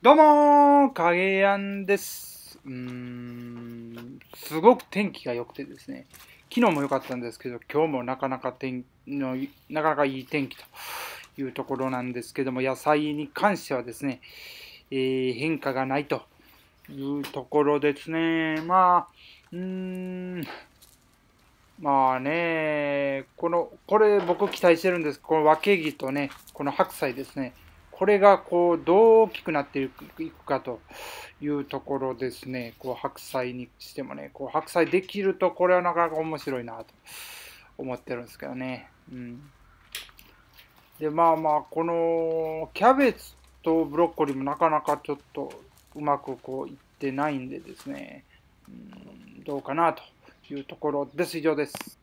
どうもー、影やんです。うーん、すごく天気が良くてですね、昨日も良かったんですけど、今日もなかなか天の、なかなかいい天気というところなんですけども、野菜に関してはですね、えー、変化がないというところですね。まあ、うーん、まあね、この、これ僕期待してるんです。この和ケギとね、この白菜ですね。これがこうどう大きくなっていくかというところですね、こう白菜にしてもね、こう白菜できるとこれはなかなか面白いなと思ってるんですけどね。うん、で、まあまあ、このキャベツとブロッコリーもなかなかちょっとうまくこういってないんでですね、うん、どうかなというところです。以上です。